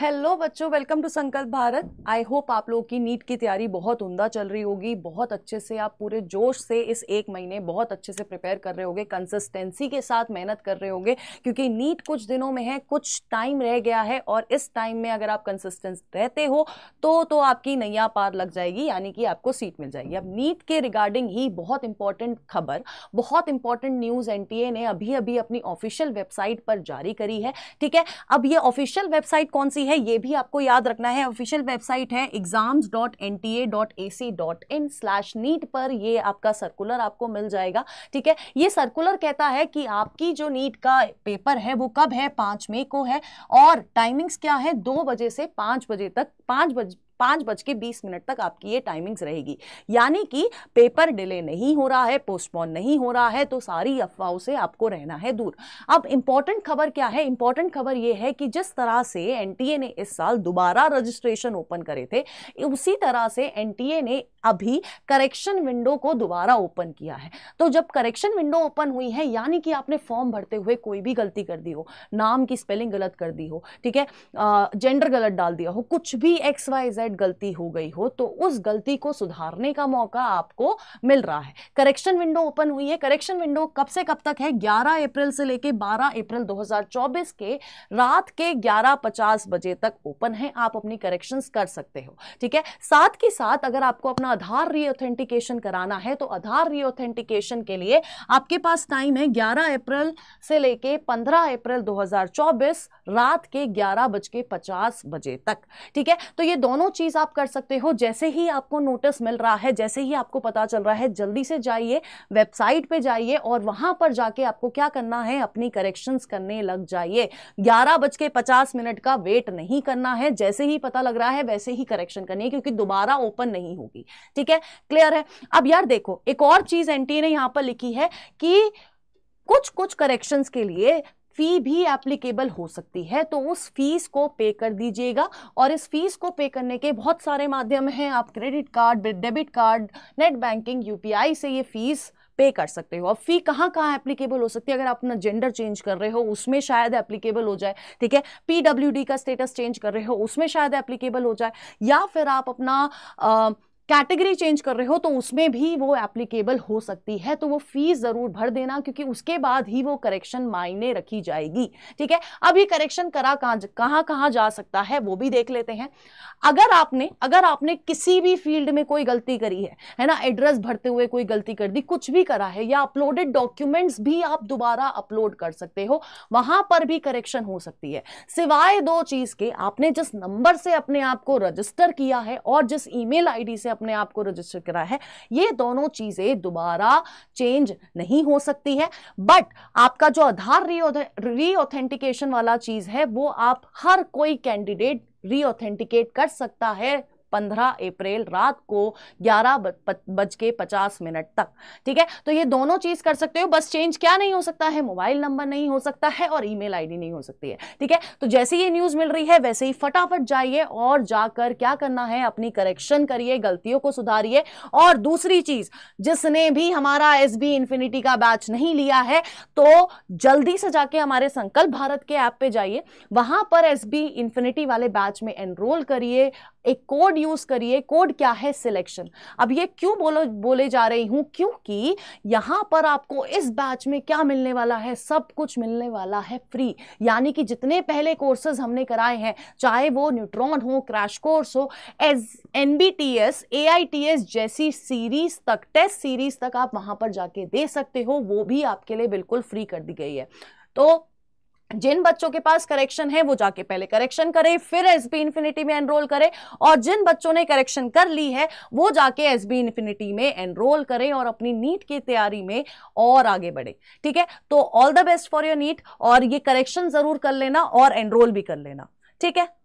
hello बच्चों welcome to संकल्प Bharat I hope आप लोगों की नीट की तैयारी बहुत उमदा चल रही होगी बहुत अच्छे से आप पूरे जोश से इस एक महीने बहुत अच्छे से प्रिपेयर कर रहे होगे कंसिस्टेंसी के साथ मेहनत कर रहे होगे क्योंकि नीट कुछ दिनों में है कुछ टाइम रह गया है और इस टाइम में अगर आप कंसिस्टेंस रहते हो तो तो आपकी नैया पार लग जाएगी यानी कि आपको सीट मिल जाएगी अब नीट के रिगार्डिंग ही बहुत इंपॉर्टेंट खबर बहुत इंपॉर्टेंट न्यूज़ एन ने अभी अभी अपनी ऑफिशियल वेबसाइट पर जारी करी है ठीक है अब ये ऑफिशियल वेबसाइट कौन सी है है ये भी आपको याद रखना है ऑफिशियल वेबसाइट है exams dot N T A dot A C dot in slash NEET पर ये आपका सर्कुलर आपको मिल जाएगा ठीक है ये सर्कुलर कहता है कि आपकी जो नीट का पेपर है वो कब है पाँच मई को है और टाइमिंग्स क्या है दो बजे से पाँच बजे तक पाँच बजे पाँच बज के बीस मिनट तक आपकी ये टाइमिंग्स रहेगी यानी कि पेपर डिले नहीं हो रहा है पोस्टपोन नहीं हो रहा है तो सारी अफवाहों से आपको रहना है दूर अब इंपॉर्टेंट खबर क्या है इंपॉर्टेंट खबर ये है कि जिस तरह से एन ने इस साल दोबारा रजिस्ट्रेशन ओपन करे थे उसी तरह से एन ने अभी करेक्शन विंडो को दोबारा ओपन किया है तो जब करेक्शन विंडो ओपन हुई है यानी कि आपने फॉर्म भरते हुए कोई भी गलती कर दी हो नाम की स्पेलिंग गलत कर दी हो ठीक है जेंडर गलत डाल दिया हो कुछ भी एक्स वाई जेड शायद गलती हो गई हो तो उस गलती को सुधारने का मौका आपको मिल रहा है करेक्शन विंडो ओपन हुई है करेक्शन विंडो कब से कब तक है 11 अप्रैल से लेके 12 अप्रैल 2024 के रात के 11:50 बजे तक ओपन है आप अपनी करेक्शंस कर सकते हो ठीक है साथ के साथ अगर आपको अपना आधार रीऑथेंटिकेशन कराना है तो आधार रीऑथेंटिकेशन के लिए आपके पास टाइम है ग्यारह अप्रैल से लेके पंद्रह अप्रैल दो रात के ग्यारह बज के पचास बजे तक ठीक है तो ये दोनों चीज़ आप कर सकते हो जैसे ही आपको नोटिस मिल रहा है जैसे ही आपको पता चल रहा है जल्दी से जाइए वेबसाइट पे जाइए और वहां पर जाके आपको क्या करना है अपनी करेक्शंस करने लग जाइए ग्यारह बज के पचास मिनट का वेट नहीं करना है जैसे ही पता लग रहा है वैसे ही करेक्शन करनी है क्योंकि दोबारा ओपन नहीं होगी ठीक है क्लियर है अब यार देखो एक और चीज़ एंटी ने यहाँ पर लिखी है कि कुछ कुछ करेक्शंस के लिए फी भी एप्लीकेबल हो सकती है तो उस फीस को पे कर दीजिएगा और इस फीस को पे करने के बहुत सारे माध्यम हैं आप credit card debit card net banking UPI से ये फीस पे कर सकते हो अब फ़ी कहाँ कहाँ एप्लीकेबल हो सकती है अगर आप अपना जेंडर चेंज कर रहे हो उसमें शायद एप्लीकेबल हो जाए ठीक है पीडब्ल्यूडी का स्टेटस चेंज कर रहे हो उसमें शायद एप्लीकेबल हो जाए या फिर आप अपना आ, कैटेगरी चेंज कर रहे हो तो उसमें भी वो एप्लीकेबल हो सकती है तो वो फीस ज़रूर भर देना क्योंकि उसके बाद ही वो करेक्शन मायने रखी जाएगी ठीक है अब ये करेक्शन करा कहाँ कहाँ कहाँ जा सकता है वो भी देख लेते हैं अगर आपने अगर आपने किसी भी फील्ड में कोई गलती करी है है ना एड्रेस भरते हुए कोई गलती कर दी कुछ भी करा है या अपलोडेड डॉक्यूमेंट्स भी आप दोबारा अपलोड कर सकते हो वहां पर भी करेक्शन हो सकती है सिवाय दो चीज़ के आपने जिस नंबर से अपने आप को रजिस्टर किया है और जिस ईमेल आईडी से अपने आप को रजिस्टर करा है ये दोनों चीजें दोबारा चेंज नहीं हो सकती है बट आपका जो आधार रीऑथेंटिकेशन वाला चीज है वो आप हर कोई कैंडिडेट रीऑथेंटिकेट कर सकता है 15 अप्रैल रात को ग्यारह बज के पचास मिनट तक ठीक है तो ये दोनों चीज कर सकते हो बस चेंज क्या नहीं हो सकता है मोबाइल नंबर नहीं हो सकता है और ईमेल आईडी नहीं हो सकती है ठीक है तो जैसे ये न्यूज मिल रही है वैसे ही फटाफट जाइए और जाकर क्या करना है अपनी करेक्शन करिए गलतियों को सुधारिए और दूसरी चीज जिसने भी हमारा एस बी इंफिनिटी का बैच नहीं लिया है तो जल्दी से जाके हमारे संकल्प भारत के ऐप पे जाइए वहां पर एस बी इंफिनिटी वाले बैच में एनरोल करिए एक कोड यूज करिए कोड क्या है सिलेक्शन अब ये क्यों बोलो बोले जा रही हूं क्योंकि यहां पर आपको इस बैच में क्या मिलने वाला है सब कुछ मिलने वाला है फ्री यानी कि जितने पहले कोर्सेज हमने कराए हैं चाहे वो न्यूट्रॉन हो क्रैश कोर्स हो एज एन बी जैसी सीरीज तक टेस्ट सीरीज तक आप वहां पर जाके दे सकते हो वो भी आपके लिए बिल्कुल फ्री कर दी गई है तो जिन बच्चों के पास करेक्शन है वो जाके पहले करेक्शन करें फिर एस बी इन्फिनिटी में एनरोल करें और जिन बच्चों ने करेक्शन कर ली है वो जाके एस बी इन्फिनिटी में एनरोल करें और अपनी नीट की तैयारी में और आगे बढ़े ठीक है तो all the best for your NEET और ये करेक्शन जरूर कर लेना और एनरोल भी कर लेना ठीक है